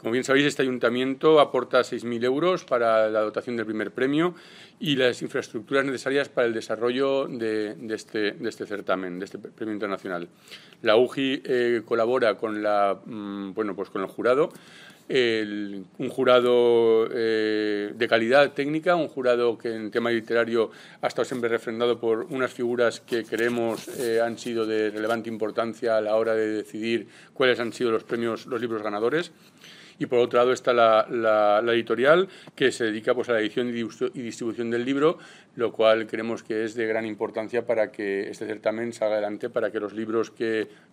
Como bien sabéis, este ayuntamiento aporta 6.000 euros para la dotación del primer premio y las infraestructuras necesarias para el desarrollo de, este, este, certamen, de este premio internacional. La UGI eh, colabora con, la, mm, bueno, pues con el jurado un jurado eh, de calidad técnica, un jurado que en tema literario ha estado siempre refrendado por unas figuras que creemos eh, han sido de relevante importancia a la hora de decidir cuáles han sido los premios, los libros ganadores y por otro lado está la, editorial que se dedica pues, a la edición y distribución del libro, lo cual creemos que es de gran importancia para que este certamen salga adelante, para que los libros que